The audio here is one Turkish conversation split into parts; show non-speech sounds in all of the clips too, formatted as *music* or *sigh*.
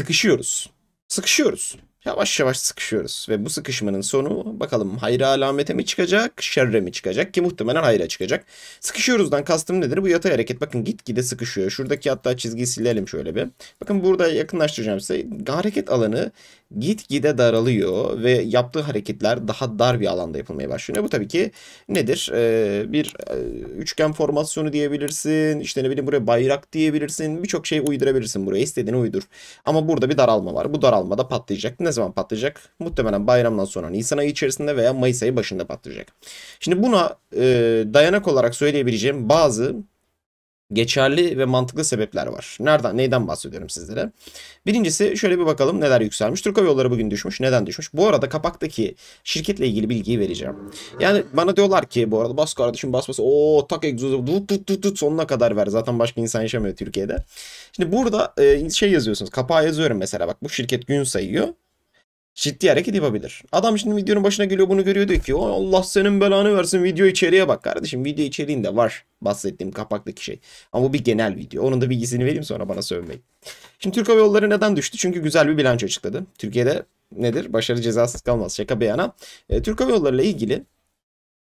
sıkışıyoruz. Sıkışıyoruz. Yavaş yavaş sıkışıyoruz ve bu sıkışmanın sonu bakalım hayra alamete mi çıkacak, şerre mi çıkacak ki muhtemelen hayra çıkacak. Sıkışıyoruzdan kastım nedir? Bu yatay hareket bakın gitgide sıkışıyor. Şuradaki hatta çizgiyi silelim şöyle bir. Bakın burada yakınlaştıracağım size. Hareket alanı gitgide daralıyor ve yaptığı hareketler daha dar bir alanda yapılmaya başlıyor. Bu tabii ki nedir? Ee, bir e, üçgen formasyonu diyebilirsin, işte ne bileyim buraya bayrak diyebilirsin, birçok şey uydurabilirsin buraya, istediğini uydur. Ama burada bir daralma var. Bu daralma da patlayacak. Ne zaman patlayacak? Muhtemelen bayramdan sonra Nisan ayı içerisinde veya Mayıs ayı başında patlayacak. Şimdi buna e, dayanak olarak söyleyebileceğim bazı geçerli ve mantıklı sebepler var. Nereden, neyden bahsediyorum sizlere? Birincisi şöyle bir bakalım neler yükselmiş. Türk Hava Yolları bugün düşmüş. Neden düşmüş? Bu arada kapaktaki şirketle ilgili bilgiyi vereceğim. Yani bana diyorlar ki bu arada bas kardeşim bas bas. o tak egzozu tut tut tut tut sonuna kadar ver. Zaten başka insan yaşamıyor Türkiye'de. Şimdi burada e, şey yazıyorsunuz. Kapağı yazıyorum mesela bak bu şirket gün sayıyor ciddi hareket yapabilir. Adam şimdi videonun başına geliyor bunu görüyor diyor ki Allah senin belanı versin video içeriye bak kardeşim. Video içeriğinde var bahsettiğim kapaktaki şey. Ama bu bir genel video. Onun da bilgisini vereyim sonra bana sövmeyin. Şimdi Türk Hava Yolları neden düştü? Çünkü güzel bir bilanço açıkladı. Türkiye'de nedir? Başarı cezasız kalmaz. Şaka bir yana. E, Türk Hava Yolları ile ilgili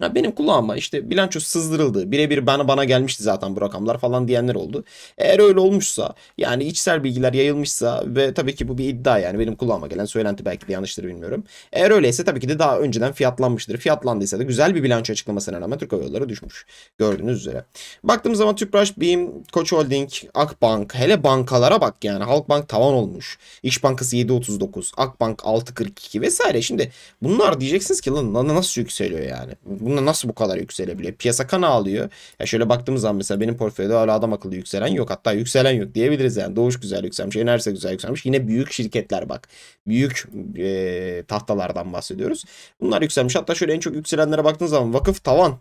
ya benim kulağıma işte bilanço sızdırıldı. Birebir bana bana gelmişti zaten bu rakamlar falan diyenler oldu. Eğer öyle olmuşsa yani içsel bilgiler yayılmışsa ve tabii ki bu bir iddia yani benim kulağıma gelen söylenti belki de yanlıştır bilmiyorum. Eğer öyleyse tabii ki de daha önceden fiyatlanmıştır. Fiyatlandıysa da güzel bir bilanço açıklamasına rağmen Türk Hava Yolları düşmüş. Gördüğünüz üzere. Baktığımız zaman Tüpraş, BİM, Koç Holding, Akbank hele bankalara bak yani. Halkbank tavan olmuş. İş Bankası 7.39, Akbank 6.42 vesaire. Şimdi bunlar diyeceksiniz ki lan nasıl yükseliyor yani? Bunda nasıl bu kadar yükselebiliyor? Piyasa kan ağlıyor. Ya şöyle baktığımız zaman mesela benim portföyde hala adam akıllı yükselen yok. Hatta yükselen yok diyebiliriz yani. Doğuş güzel yükselmiş, Enerjisa güzel yükselmiş. Yine büyük şirketler bak. Büyük e, tahtalardan bahsediyoruz. Bunlar yükselmiş. Hatta şöyle en çok yükselenlere baktığınız zaman vakıf tavan.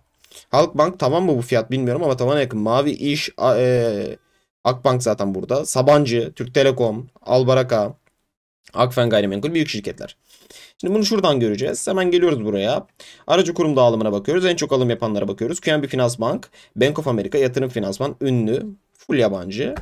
Halkbank tavan mı bu fiyat bilmiyorum ama tavana yakın. Mavi iş, e, Akbank zaten burada. Sabancı, Türk Telekom, Albaraka, Akfen Gayrimenkul büyük şirketler. Şimdi bunu şuradan göreceğiz. Hemen geliyoruz buraya. Aracı kurum dağılımına bakıyoruz. En çok alım yapanlara bakıyoruz. QNB Finans Bank, Bank of America, Yatırım Finansman, Ünlü, Full yabancı.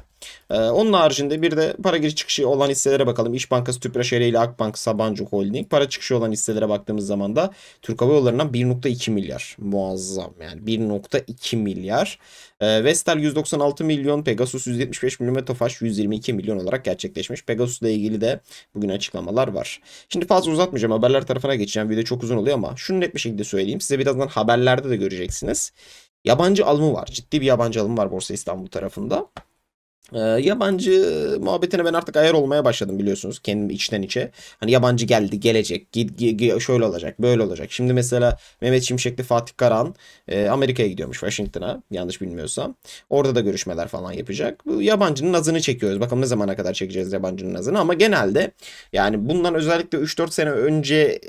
Ee, onun haricinde bir de para giriş çıkışı olan hisselere bakalım. İş Bankası, Tüpraş ile Akbank, Sabancı Holding. Para çıkışı olan hisselere baktığımız zaman da Türk Hava Yolları'ndan 1.2 milyar. Muazzam yani 1.2 milyar. Ee, Vestel 196 milyon, Pegasus 175 milyon ve Tofaş 122 milyon olarak gerçekleşmiş. Pegasus'la ilgili de bugün açıklamalar var. Şimdi fazla uzatmayacağım. Haberler tarafına geçeceğim. Video çok uzun oluyor ama şunu net bir şekilde söyleyeyim. Size birazdan haberlerde de göreceksiniz. Yabancı alımı var. Ciddi bir yabancı alımı var Borsa İstanbul tarafında. Ee, yabancı muhabbetine ben artık ayar olmaya başladım biliyorsunuz kendim içten içe. Hani yabancı geldi gelecek gid gid şöyle olacak böyle olacak. Şimdi mesela Mehmet Şimşekli Fatih Karan e, Amerika'ya gidiyormuş Washington'a yanlış bilmiyorsam. Orada da görüşmeler falan yapacak. Bu yabancının nazını çekiyoruz. Bakalım ne zamana kadar çekeceğiz yabancının nazını ama genelde yani bundan özellikle 3-4 sene önce e,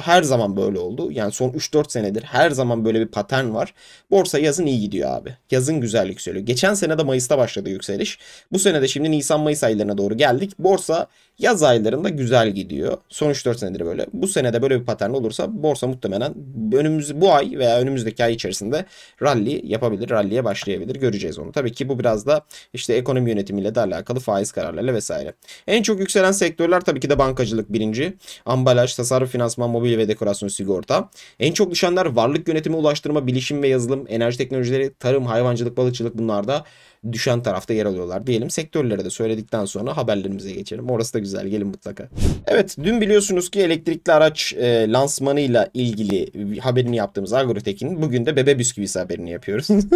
her zaman böyle oldu. Yani son 3-4 senedir her zaman böyle bir patern var. Borsa yazın iyi gidiyor abi. Yazın güzel yükseliyor. Geçen sene de Mayıs'ta başladı yükseliş. Bu sene de şimdi Nisan-Mayıs aylarına doğru geldik. Borsa yaz aylarında güzel gidiyor. Son 3-4 senedir böyle. Bu sene de böyle bir patern olursa borsa muhtemelen önümüz bu ay veya önümüzdeki ay içerisinde rally yapabilir. Rally'e başlayabilir. Göreceğiz onu. Tabii ki bu biraz da işte ekonomi yönetimiyle de alakalı faiz kararlarıyla vesaire. En çok yükselen sektörler tabii ki de bankacılık birinci. Ambalaj, tasarruf, finansman, mobil ve dekorasyon, sigorta. En çok düşenler varlık yönetimi, ulaştırma, bilişim ve yazılım, enerji teknolojileri, tarım, hayvancılık, balıkçılık bunlarda düşen tarafta yer alıyorlar diyelim. Sektörlere de söyledikten sonra haberlerimize geçelim. Orası da güzel gelin mutlaka. Evet dün biliyorsunuz ki elektrikli araç e, lansmanıyla ilgili haberini yaptığımız Agrotek'in bugün de bebe bisküvisi haberini yapıyoruz. *laughs*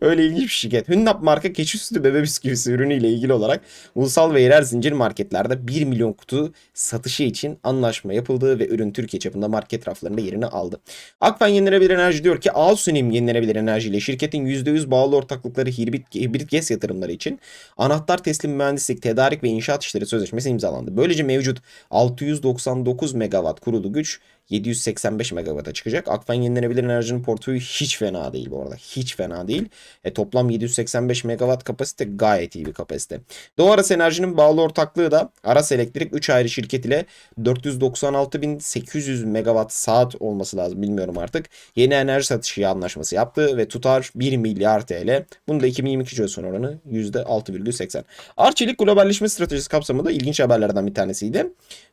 Öyle ilginç bir şirket. Hünnap marka keçi sütü bebe bisküvisi ürünüyle ilgili olarak ulusal ve yerel zincir marketlerde 1 milyon kutu satışı için anlaşma yapıldı ve ürün Türkiye çapında market raflarında yerini aldı. Akfen Yenilenebilir Enerji diyor ki Alsunim Yenilenebilir Enerji ile şirketin %100 bağlı ortaklıkları Hirbit hibrit GES yatırımları için anahtar teslim mühendislik, tedarik ve inşaat işleri sözleşmesi imzalandı. Böylece mevcut 699 megawatt kurulu güç 785 megawata çıkacak. Akfen Yenilenebilir Enerji'nin portföyü hiç fena değil bu arada. Hiç fena değil. E, toplam 785 megawatt kapasite gayet iyi bir kapasite. Doğu Aras Enerji'nin bağlı ortaklığı da Aras Elektrik 3 ayrı şirket ile 496.800 megawatt saat olması lazım bilmiyorum artık. Yeni enerji satışı anlaşması yaptı ve tutar 1 milyar TL. Bunu da 2022 yıl son oranı %6,80. Arçelik globalleşme stratejisi kapsamında ilginç haberlerden bir tanesiydi.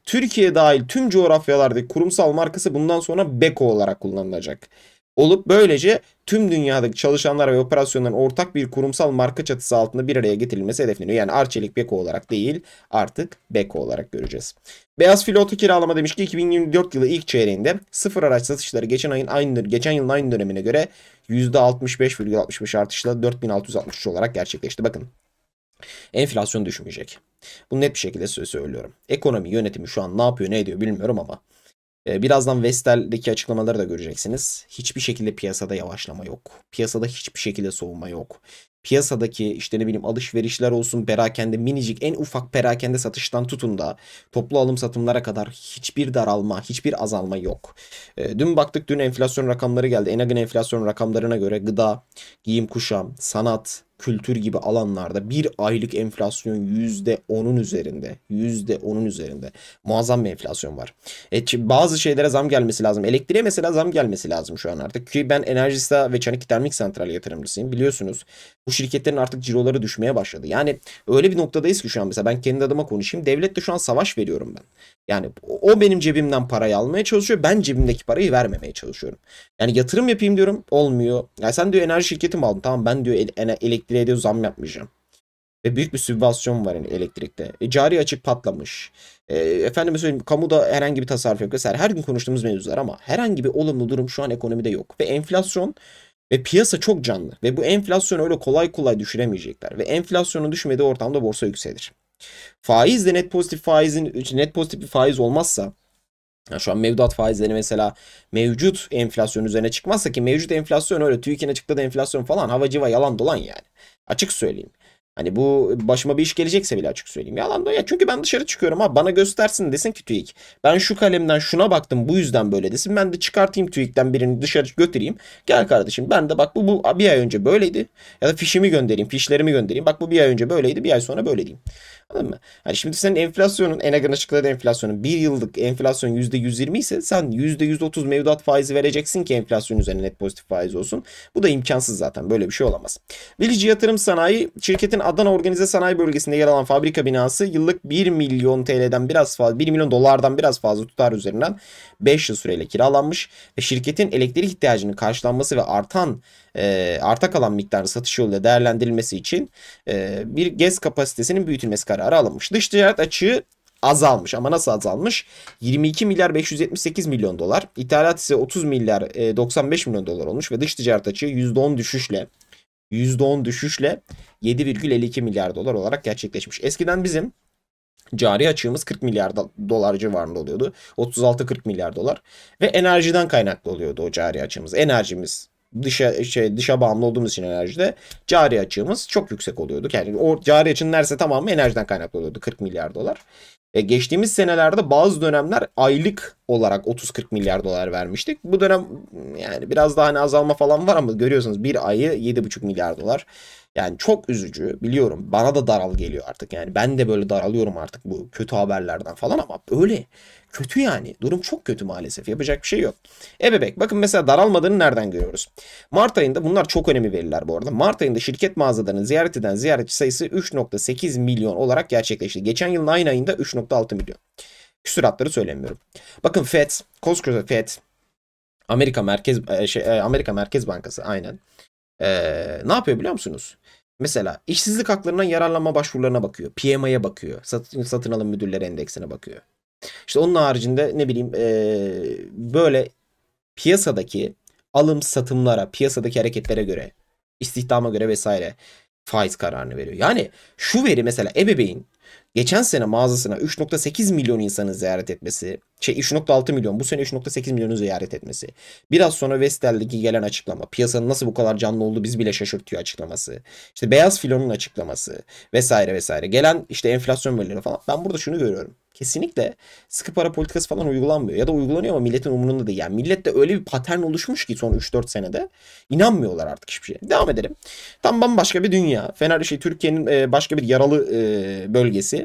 Türkiye dahil tüm coğrafyalarda kurumsal markası bundan sonra Beko olarak kullanılacak. Olup böylece tüm dünyadaki çalışanlar ve operasyonların ortak bir kurumsal marka çatısı altında bir araya getirilmesi hedefleniyor. Yani Arçelik Beko olarak değil artık Beko olarak göreceğiz. Beyaz Fil Oto Kiralama demiş ki 2024 yılı ilk çeyreğinde sıfır araç satışları geçen ayın aynı geçen yılın aynı dönemine göre %65,65 artışla 4663 olarak gerçekleşti. Bakın enflasyon düşmeyecek. Bunu net bir şekilde söylüyorum. Ekonomi yönetimi şu an ne yapıyor ne ediyor bilmiyorum ama ee, birazdan Vestel'deki açıklamaları da göreceksiniz. Hiçbir şekilde piyasada yavaşlama yok. Piyasada hiçbir şekilde soğuma yok. Piyasadaki işte ne bileyim alışverişler olsun, perakende, minicik en ufak perakende satıştan tutun da toplu alım satımlara kadar hiçbir daralma, hiçbir azalma yok. Ee, dün baktık dün enflasyon rakamları geldi. Enag'ın enflasyon rakamlarına göre gıda, giyim kuşam, sanat, kültür gibi alanlarda bir aylık enflasyon yüzde onun üzerinde. yüzde onun üzerinde. Muazzam bir enflasyon var. E, bazı şeylere zam gelmesi lazım. Elektriğe mesela zam gelmesi lazım şu an artık. Ki ben Enerjisa ve Çanak Termik Santral yatırımcısıyım. Biliyorsunuz bu şirketlerin artık ciroları düşmeye başladı. Yani öyle bir noktadayız ki şu an mesela ben kendi adıma konuşayım. Devlette şu an savaş veriyorum ben. Yani o benim cebimden parayı almaya çalışıyor. Ben cebimdeki parayı vermemeye çalışıyorum. Yani yatırım yapayım diyorum. Olmuyor. Ya sen diyor enerji şirketi mi aldın? Tamam ben diyor elektrik elektriğe de zam yapmayacağım. Ve büyük bir sübvansiyon var yani elektrikte. E, cari açık patlamış. E, efendime söyleyeyim kamuda herhangi bir tasarruf yok vesaire. Her gün konuştuğumuz mevzular ama herhangi bir olumlu durum şu an ekonomide yok. Ve enflasyon ve piyasa çok canlı. Ve bu enflasyonu öyle kolay kolay düşüremeyecekler. Ve enflasyonun düşmediği ortamda borsa yükselir. Faiz de net pozitif faizin net pozitif bir faiz olmazsa yani şu an mevduat faizleri mesela mevcut enflasyon üzerine çıkmazsa ki mevcut enflasyon öyle TÜİK'in açıkladığı enflasyon falan hava civa yalan dolan yani. Açık söyleyeyim. Hani bu başıma bir iş gelecekse bile açık söyleyeyim. Yalan da ya çünkü ben dışarı çıkıyorum ha bana göstersin desin ki TÜİK. Ben şu kalemden şuna baktım bu yüzden böyle desin. Ben de çıkartayım TÜİK'ten birini dışarı götüreyim. Gel kardeşim ben de bak bu, bu bir ay önce böyleydi. Ya da fişimi göndereyim fişlerimi göndereyim. Bak bu bir ay önce böyleydi bir ay sonra böyle diyeyim. Anladın mı? Hani şimdi senin enflasyonun en Enagan açıkladığı enflasyonun bir yıllık enflasyon %120 ise sen %130 mevduat faizi vereceksin ki enflasyon üzerine net pozitif faiz olsun. Bu da imkansız zaten böyle bir şey olamaz. Bilici yatırım sanayi şirketin Adana Organize Sanayi Bölgesi'nde yer alan fabrika binası yıllık 1 milyon TL'den biraz fazla 1 milyon dolardan biraz fazla tutar üzerinden 5 yıl süreyle kiralanmış ve şirketin elektrik ihtiyacının karşılanması ve artan e, arta kalan miktarı satış yoluyla değerlendirilmesi için e, bir gez kapasitesinin büyütülmesi kararı alınmış. Dış ticaret açığı azalmış. Ama nasıl azalmış? 22 milyar 578 milyon dolar. İthalat ise 30 milyar 95 e, milyon dolar olmuş ve dış ticaret açığı %10 düşüşle %10 düşüşle 7,52 milyar dolar olarak gerçekleşmiş. Eskiden bizim cari açığımız 40 milyar dolar civarında oluyordu. 36-40 milyar dolar ve enerjiden kaynaklı oluyordu o cari açığımız. Enerjimiz dışa şey, dışa bağımlı olduğumuz için enerjide cari açığımız çok yüksek oluyordu. Yani o cari açının neredeyse tamamı enerjiden kaynaklı oluyordu 40 milyar dolar. E, geçtiğimiz senelerde bazı dönemler aylık olarak 30-40 milyar dolar vermiştik. Bu dönem yani biraz daha hani azalma falan var ama görüyorsunuz bir ayı 7,5 milyar dolar. Yani çok üzücü biliyorum. Bana da daral geliyor artık. Yani ben de böyle daralıyorum artık bu kötü haberlerden falan ama böyle kötü yani. Durum çok kötü maalesef. Yapacak bir şey yok. Ebebek bakın mesela daralmadığını nereden görüyoruz? Mart ayında bunlar çok önemli veriler bu arada. Mart ayında şirket mağazalarını ziyaret eden ziyaretçi sayısı 3.8 milyon olarak gerçekleşti. Geçen yılın aynı ayında 3.6 milyon. Küsuratları söylemiyorum. Bakın FED, koskoca FED Amerika Merkez e, şey e, Amerika Merkez Bankası aynen. Ee, ne yapıyor biliyor musunuz? Mesela işsizlik haklarından yararlanma başvurularına bakıyor. PMA'ya bakıyor. Satın, satın alım müdürleri endeksine bakıyor. İşte onun haricinde ne bileyim ee, böyle piyasadaki alım satımlara, piyasadaki hareketlere göre, istihdama göre vesaire faiz kararını veriyor. Yani şu veri mesela ebeveyn geçen sene mağazasına 3.8 milyon insanı ziyaret etmesi, şey 3.6 milyon bu sene 3.8 milyonu ziyaret etmesi. Biraz sonra Vestel'deki gelen açıklama, piyasanın nasıl bu kadar canlı oldu, biz bile şaşırtıyor açıklaması. İşte beyaz filonun açıklaması vesaire vesaire. Gelen işte enflasyon verileri falan. Ben burada şunu görüyorum. Kesinlikle sıkı para politikası falan uygulanmıyor. Ya da uygulanıyor ama milletin umurunda değil. Yani millette öyle bir patern oluşmuş ki son 3-4 senede inanmıyorlar artık hiçbir şeye. Devam edelim. Tam bambaşka bir dünya. Fener şey Türkiye'nin e, başka bir yaralı e, bölgesi.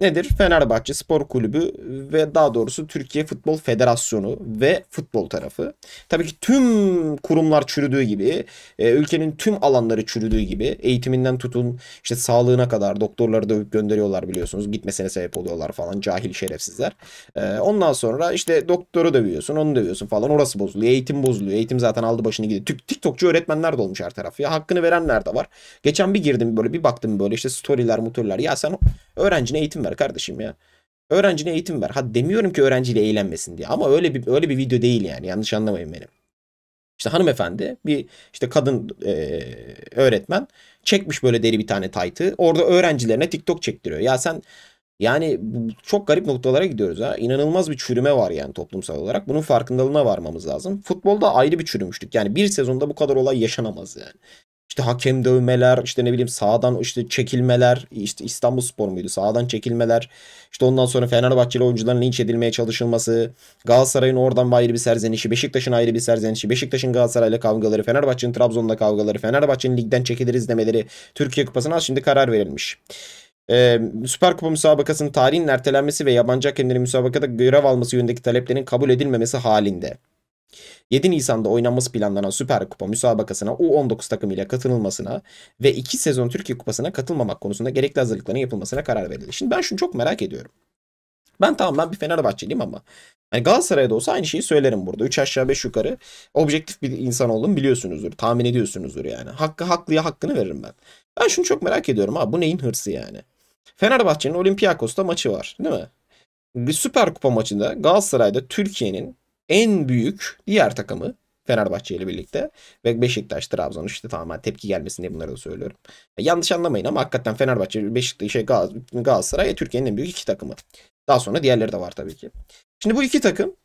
nedir? Fenerbahçe Spor Kulübü ve daha doğrusu Türkiye Futbol Federasyonu ve futbol tarafı. Tabii ki tüm kurumlar çürüdüğü gibi, e, ülkenin tüm alanları çürüdüğü gibi eğitiminden tutun işte sağlığına kadar doktorları dövüp gönderiyorlar biliyorsunuz. Gitmesine sebep oluyorlar falan cahil şerefsizler. E, ondan sonra işte doktoru dövüyorsun, onu dövüyorsun falan. Orası bozuluyor, eğitim bozuluyor. Eğitim zaten aldı başını gidiyor. TikTokçu öğretmenler de olmuş her tarafı. Ya hakkını verenler de var. Geçen bir girdim böyle bir baktım böyle işte storyler, motorlar. Ya sen öğrencine eğitim ver kardeşim ya. Öğrencine eğitim ver. Ha demiyorum ki öğrenciyle eğlenmesin diye ama öyle bir öyle bir video değil yani. Yanlış anlamayın beni. İşte hanımefendi bir işte kadın e, öğretmen çekmiş böyle deri bir tane taytı. Orada öğrencilerine TikTok çektiriyor. Ya sen yani çok garip noktalara gidiyoruz ha. İnanılmaz bir çürüme var yani toplumsal olarak. Bunun farkındalığına varmamız lazım. Futbolda ayrı bir çürümüştük. Yani bir sezonda bu kadar olay yaşanamaz yani. İşte hakem dövmeler, işte ne bileyim sağdan işte çekilmeler, işte İstanbul Spor muydu? Sağdan çekilmeler. İşte ondan sonra Fenerbahçeli oyuncuların linç edilmeye çalışılması, Galatasaray'ın oradan ayrı bir serzenişi, Beşiktaş'ın ayrı bir serzenişi, Beşiktaş'ın Galatasaray'la kavgaları, Fenerbahçe'nin Trabzon'da kavgaları, Fenerbahçe'nin ligden çekiliriz demeleri Türkiye Kupası'na az şimdi karar verilmiş. Ee, Süper Kupa müsabakasının tarihinin ertelenmesi ve yabancı hakemlerin müsabakada görev alması yönündeki taleplerin kabul edilmemesi halinde. 7 Nisan'da oynanması planlanan Süper Kupa müsabakasına U19 takımıyla katılılmasına ve 2 sezon Türkiye Kupası'na katılmamak konusunda gerekli hazırlıkların yapılmasına karar verildi. Şimdi ben şunu çok merak ediyorum. Ben tamam ben bir Fenerbahçeliyim ama yani Galatasaray'da olsa aynı şeyi söylerim burada. 3 aşağı 5 yukarı objektif bir insan oldum biliyorsunuzdur. Tahmin ediyorsunuzdur yani. Hakkı haklıya hakkını veririm ben. Ben şunu çok merak ediyorum abi bu neyin hırsı yani? Fenerbahçe'nin Olympiakos'ta maçı var değil mi? Bir Süper Kupa maçında Galatasaray'da Türkiye'nin en büyük diğer takımı Fenerbahçe ile birlikte ve Beşiktaş, Trabzon işte tamamen tepki gelmesin diye bunları da söylüyorum. yanlış anlamayın ama hakikaten Fenerbahçe, Beşiktaş, şey, Gal Galatasaray Türkiye'nin en büyük iki takımı. Daha sonra diğerleri de var tabii ki. Şimdi bu iki takım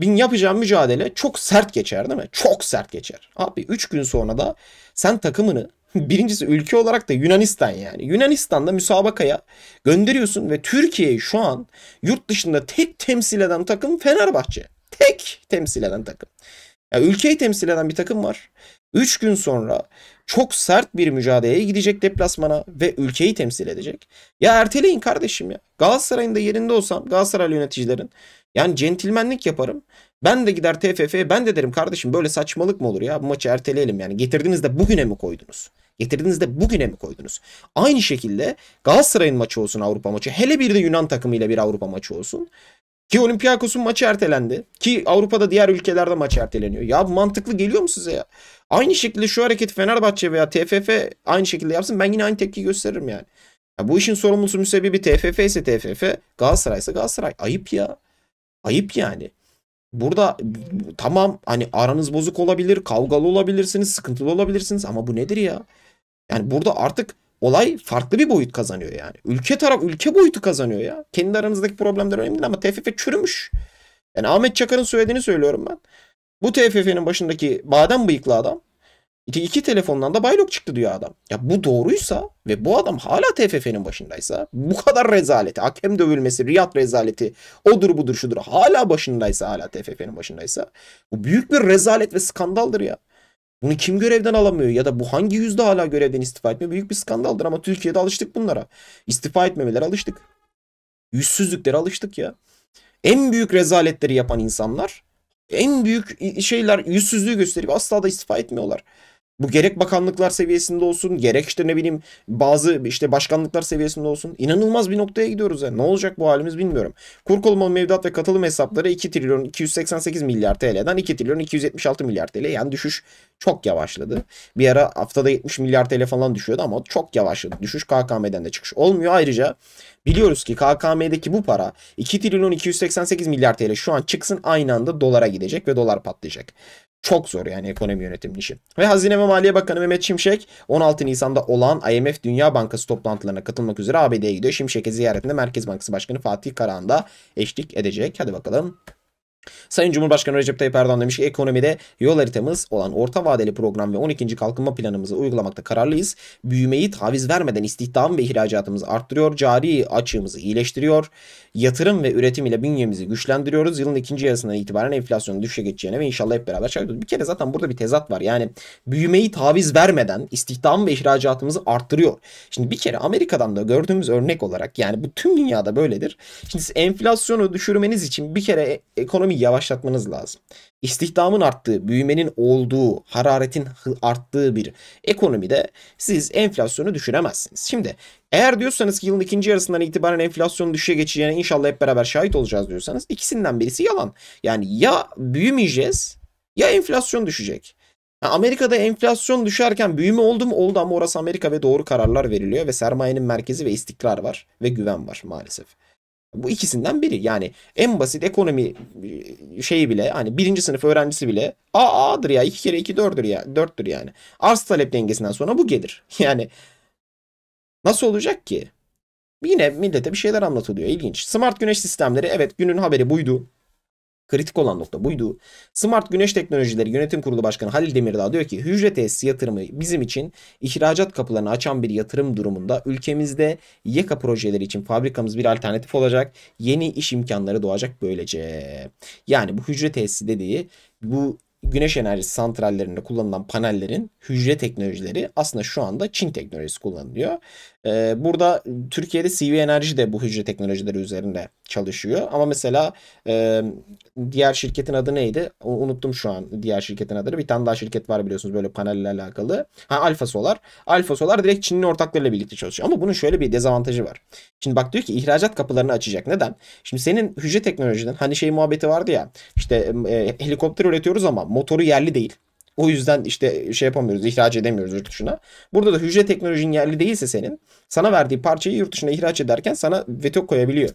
bin yapacağım mücadele çok sert geçer değil mi? Çok sert geçer. Abi 3 gün sonra da sen takımını *laughs* birincisi ülke olarak da Yunanistan yani. Yunanistan'da müsabakaya gönderiyorsun ve Türkiye'yi şu an yurt dışında tek temsil eden takım Fenerbahçe tek temsil eden takım. ya ülkeyi temsil eden bir takım var. 3 gün sonra çok sert bir mücadeleye gidecek deplasmana ve ülkeyi temsil edecek. Ya erteleyin kardeşim ya. Galatasaray'ın da yerinde olsam Galatasaray yöneticilerin yani centilmenlik yaparım. Ben de gider TFF'ye ben de derim kardeşim böyle saçmalık mı olur ya bu maçı erteleyelim yani. Getirdiniz de bugüne mi koydunuz? Getirdiniz de bugüne mi koydunuz? Aynı şekilde Galatasaray'ın maçı olsun Avrupa maçı. Hele bir de Yunan takımıyla bir Avrupa maçı olsun. Ki Olympiakos'un maçı ertelendi. Ki Avrupa'da diğer ülkelerde maç erteleniyor. Ya bu mantıklı geliyor mu size ya? Aynı şekilde şu hareketi Fenerbahçe veya TFF aynı şekilde yapsın. Ben yine aynı tepki gösteririm yani. Ya bu işin sorumlusu müsebbibi TFF ise TFF, Galatasaray ise Galatasaray. Ayıp ya. Ayıp yani. Burada tamam hani aranız bozuk olabilir, kavgalı olabilirsiniz, sıkıntılı olabilirsiniz ama bu nedir ya? Yani burada artık olay farklı bir boyut kazanıyor yani. Ülke taraf ülke boyutu kazanıyor ya. Kendi aranızdaki problemler önemli değil ama TFF çürümüş. Yani Ahmet Çakar'ın söylediğini söylüyorum ben. Bu TFF'nin başındaki badem bıyıklı adam iki telefondan da baylok çıktı diyor adam. Ya bu doğruysa ve bu adam hala TFF'nin başındaysa bu kadar rezaleti, hakem dövülmesi, riyat rezaleti, odur budur şudur hala başındaysa hala TFF'nin başındaysa bu büyük bir rezalet ve skandaldır ya. Bunu kim görevden alamıyor ya da bu hangi yüzde hala görevden istifa etmiyor? Büyük bir skandaldır ama Türkiye'de alıştık bunlara. İstifa etmemelere alıştık. Yüzsüzlüklere alıştık ya. En büyük rezaletleri yapan insanlar en büyük şeyler yüzsüzlüğü gösterip asla da istifa etmiyorlar. Bu gerek bakanlıklar seviyesinde olsun, gerek işte ne bileyim bazı işte başkanlıklar seviyesinde olsun. inanılmaz bir noktaya gidiyoruz Yani. Ne olacak bu halimiz bilmiyorum. Kur korumalı mevduat ve katılım hesapları 2 trilyon 288 milyar TL'den 2 trilyon 276 milyar TL. Yani düşüş çok yavaşladı. Bir ara haftada 70 milyar TL falan düşüyordu ama çok yavaşladı. Düşüş KKM'den de çıkış olmuyor. Ayrıca biliyoruz ki KKM'deki bu para 2 trilyon 288 milyar TL şu an çıksın aynı anda dolara gidecek ve dolar patlayacak çok zor yani ekonomi yönetiminin işi. Ve Hazine ve Maliye Bakanı Mehmet Şimşek 16 Nisan'da olan IMF Dünya Bankası toplantılarına katılmak üzere ABD'ye gidiyor. Şimşek'e ziyaretinde Merkez Bankası Başkanı Fatih Karahan da eşlik edecek. Hadi bakalım Sayın Cumhurbaşkanı Recep Tayyip Erdoğan demiş ki ekonomide yol haritamız olan orta vadeli program ve 12. kalkınma planımızı uygulamakta kararlıyız. Büyümeyi taviz vermeden istihdam ve ihracatımızı arttırıyor, cari açığımızı iyileştiriyor, yatırım ve üretim ile bünyemizi güçlendiriyoruz. Yılın ikinci yarısından itibaren enflasyonun düşe geçeceğine ve inşallah hep beraber çalışıyoruz. Bir kere zaten burada bir tezat var. Yani büyümeyi taviz vermeden istihdam ve ihracatımızı arttırıyor. Şimdi bir kere Amerika'dan da gördüğümüz örnek olarak yani bu tüm dünyada böyledir. Şimdi siz enflasyonu düşürmeniz için bir kere e- ekonomi ekonomiyi yavaşlatmanız lazım. İstihdamın arttığı, büyümenin olduğu, hararetin arttığı bir ekonomide siz enflasyonu düşüremezsiniz. Şimdi eğer diyorsanız ki yılın ikinci yarısından itibaren enflasyonun düşüşe geçeceğine inşallah hep beraber şahit olacağız diyorsanız ikisinden birisi yalan. Yani ya büyümeyeceğiz ya enflasyon düşecek. Amerika'da enflasyon düşerken büyüme oldu mu? Oldu ama orası Amerika ve doğru kararlar veriliyor ve sermayenin merkezi ve istikrar var ve güven var maalesef. Bu ikisinden biri. Yani en basit ekonomi e, şeyi bile hani birinci sınıf öğrencisi bile A A'dır ya. iki kere iki 4'tür ya. 4'tür yani. Arz talep dengesinden sonra bu gelir. *laughs* Yani nasıl olacak ki? Yine millete bir şeyler anlatılıyor. İlginç. Smart güneş sistemleri evet günün haberi buydu kritik olan nokta buydu. Smart Güneş Teknolojileri Yönetim Kurulu Başkanı Halil Demirdağ diyor ki hücre tesisi yatırımı bizim için ihracat kapılarını açan bir yatırım durumunda ülkemizde YEKA projeleri için fabrikamız bir alternatif olacak. Yeni iş imkanları doğacak böylece. Yani bu hücre tesisi dediği bu güneş enerjisi santrallerinde kullanılan panellerin hücre teknolojileri aslında şu anda Çin teknolojisi kullanılıyor. E, burada Türkiye'de CV Enerji de bu hücre teknolojileri üzerinde çalışıyor. Ama mesela e, diğer şirketin adı neydi? Unuttum şu an diğer şirketin adını. Bir tane daha şirket var biliyorsunuz böyle panelle alakalı. Ha Alfa Solar. Alfa Solar direkt Çinli ortaklarıyla birlikte çalışıyor. Ama bunun şöyle bir dezavantajı var. Şimdi bak diyor ki ihracat kapılarını açacak. Neden? Şimdi senin hücre teknolojiden hani şey muhabbeti vardı ya. İşte e, e helikopter üretiyoruz ama motoru yerli değil. O yüzden işte şey yapamıyoruz, ihraç edemiyoruz yurt dışına. Burada da hücre teknolojinin yerli değilse senin, sana verdiği parçayı yurt dışına ihraç ederken sana veto koyabiliyor.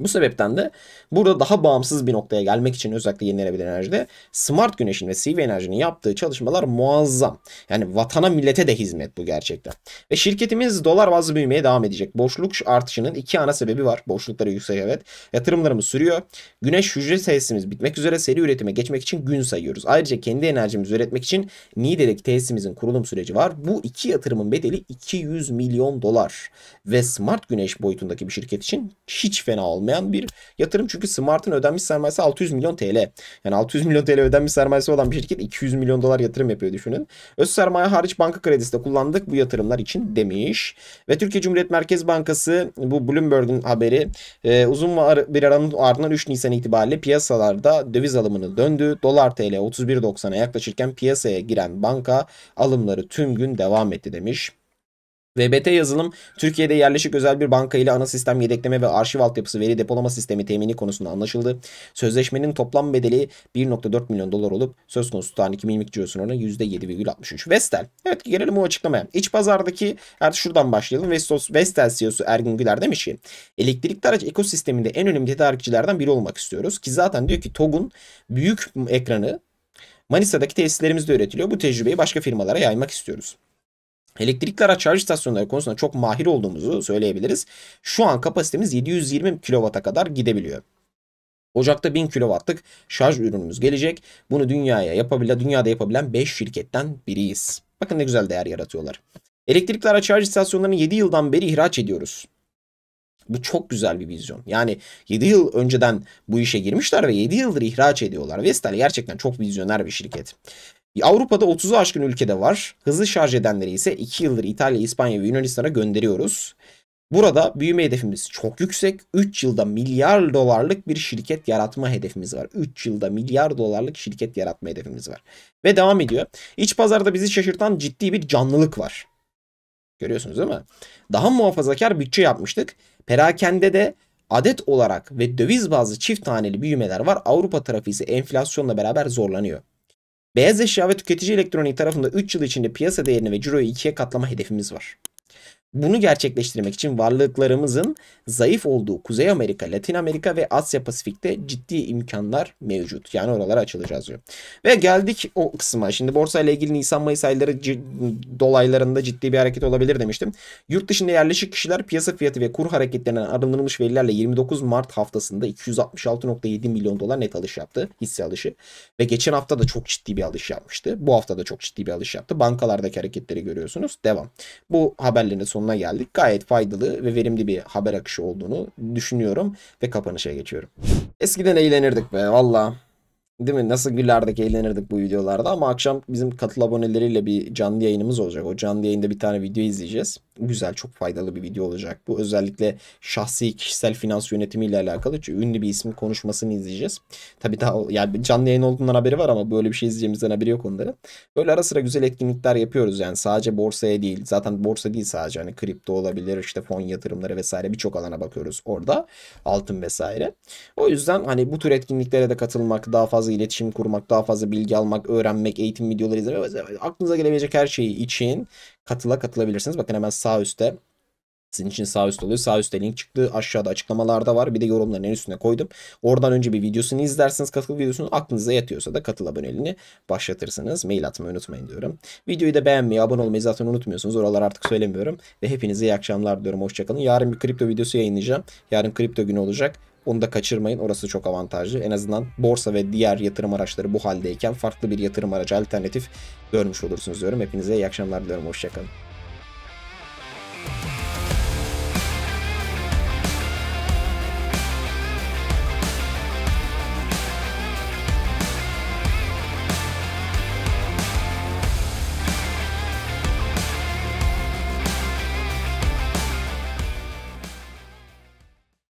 Bu sebepten de burada daha bağımsız bir noktaya gelmek için özellikle yenilenebilir enerjide smart güneşin ve CV enerjinin yaptığı çalışmalar muazzam. Yani vatana millete de hizmet bu gerçekten. Ve şirketimiz dolar bazlı büyümeye devam edecek. Borçluk artışının iki ana sebebi var. Boşlukları yüksek evet. Yatırımlarımız sürüyor. Güneş hücre tesisimiz bitmek üzere seri üretime geçmek için gün sayıyoruz. Ayrıca kendi enerjimizi üretmek için Niğde'deki tesisimizin kurulum süreci var. Bu iki yatırımın bedeli 200 milyon dolar. Ve smart güneş boyutundaki bir şirket için hiç fena olmaz olmayan bir yatırım. Çünkü Smart'ın ödenmiş sermayesi 600 milyon TL. Yani 600 milyon TL ödenmiş sermayesi olan bir şirket 200 milyon dolar yatırım yapıyor düşünün. Öz sermaye hariç banka kredisi de kullandık bu yatırımlar için demiş. Ve Türkiye Cumhuriyet Merkez Bankası bu Bloomberg'un haberi e, uzun bir aranın ardından 3 Nisan itibariyle piyasalarda döviz alımını döndü. Dolar TL 31.90'a e yaklaşırken piyasaya giren banka alımları tüm gün devam etti demiş. VBT yazılım Türkiye'de yerleşik özel bir banka ile ana sistem yedekleme ve arşiv altyapısı veri depolama sistemi temini konusunda anlaşıldı. Sözleşmenin toplam bedeli 1.4 milyon dolar olup söz konusu tutarın 2022 cirosunun %7,63. Vestel. Evet gelelim bu açıklamaya. İç pazardaki artık şuradan başlayalım. Vestos, Vestel CEO'su Ergun Güler demiş ki elektrikli araç ekosisteminde en önemli tedarikçilerden biri olmak istiyoruz. Ki zaten diyor ki TOG'un büyük ekranı Manisa'daki tesislerimizde üretiliyor. Bu tecrübeyi başka firmalara yaymak istiyoruz. Elektrikli araç şarj istasyonları konusunda çok mahir olduğumuzu söyleyebiliriz. Şu an kapasitemiz 720 kW'a kadar gidebiliyor. Ocakta 1000 kW'lık şarj ürünümüz gelecek. Bunu dünyaya yapabilen, dünyada yapabilen 5 şirketten biriyiz. Bakın ne güzel değer yaratıyorlar. Elektrikli araç şarj istasyonlarını 7 yıldan beri ihraç ediyoruz. Bu çok güzel bir vizyon. Yani 7 yıl önceden bu işe girmişler ve 7 yıldır ihraç ediyorlar. Vestel gerçekten çok vizyoner bir şirket. Avrupa'da 30'u aşkın ülkede var. Hızlı şarj edenleri ise 2 yıldır İtalya, İspanya ve Yunanistan'a gönderiyoruz. Burada büyüme hedefimiz çok yüksek. 3 yılda milyar dolarlık bir şirket yaratma hedefimiz var. 3 yılda milyar dolarlık şirket yaratma hedefimiz var. Ve devam ediyor. İç pazarda bizi şaşırtan ciddi bir canlılık var. Görüyorsunuz değil mi? Daha muhafazakar bütçe yapmıştık. Perakende de adet olarak ve döviz bazlı çift taneli büyümeler var. Avrupa tarafı ise enflasyonla beraber zorlanıyor. Beyaz eşya ve tüketici elektronik tarafında 3 yıl içinde piyasa değerini ve ciroyu 2'ye katlama hedefimiz var. Bunu gerçekleştirmek için varlıklarımızın zayıf olduğu Kuzey Amerika, Latin Amerika ve Asya Pasifik'te ciddi imkanlar mevcut. Yani oralara açılacağız diyor. Ve geldik o kısma. Şimdi borsa ile ilgili Nisan-Mayıs ayları dolaylarında ciddi bir hareket olabilir demiştim. Yurt dışında yerleşik kişiler piyasa fiyatı ve kur hareketlerinden arındırılmış verilerle 29 Mart haftasında 266.7 milyon dolar net alış yaptı. Hisse alışı. Ve geçen hafta da çok ciddi bir alış yapmıştı. Bu hafta da çok ciddi bir alış yaptı. Bankalardaki hareketleri görüyorsunuz. Devam. Bu haberlerin sonu sonuna geldik. Gayet faydalı ve verimli bir haber akışı olduğunu düşünüyorum ve kapanışa geçiyorum. Eskiden eğlenirdik be valla. Değil mi? Nasıl gülerdik, eğlenirdik bu videolarda ama akşam bizim katıl aboneleriyle bir canlı yayınımız olacak. O canlı yayında bir tane video izleyeceğiz güzel, çok faydalı bir video olacak. Bu özellikle şahsi kişisel finans yönetimi ile alakalı. Çünkü ünlü bir ismin konuşmasını izleyeceğiz. Tabii daha yani canlı yayın olduğundan haberi var ama böyle bir şey izleyeceğimizden haberi yok onların. Böyle ara sıra güzel etkinlikler yapıyoruz yani sadece borsaya değil. Zaten borsa değil sadece hani kripto olabilir, işte fon yatırımları vesaire birçok alana bakıyoruz orada. Altın vesaire. O yüzden hani bu tür etkinliklere de katılmak, daha fazla iletişim kurmak, daha fazla bilgi almak, öğrenmek, eğitim videoları izlemek aklınıza gelebilecek her şeyi için katıla katılabilirsiniz. Bakın hemen sağ üstte sizin için sağ üst oluyor. Sağ üstte link çıktı. Aşağıda açıklamalarda var. Bir de yorumların en üstüne koydum. Oradan önce bir videosunu izlersiniz. Katıl videosunu aklınıza yatıyorsa da katıl aboneliğini başlatırsınız. Mail atmayı unutmayın diyorum. Videoyu da beğenmeyi, abone olmayı zaten unutmuyorsunuz. Oralar artık söylemiyorum. Ve hepinize iyi akşamlar diyorum. Hoşçakalın. Yarın bir kripto videosu yayınlayacağım. Yarın kripto günü olacak. Onu da kaçırmayın. Orası çok avantajlı. En azından borsa ve diğer yatırım araçları bu haldeyken farklı bir yatırım aracı alternatif görmüş olursunuz diyorum. Hepinize iyi akşamlar diliyorum. Hoşçakalın.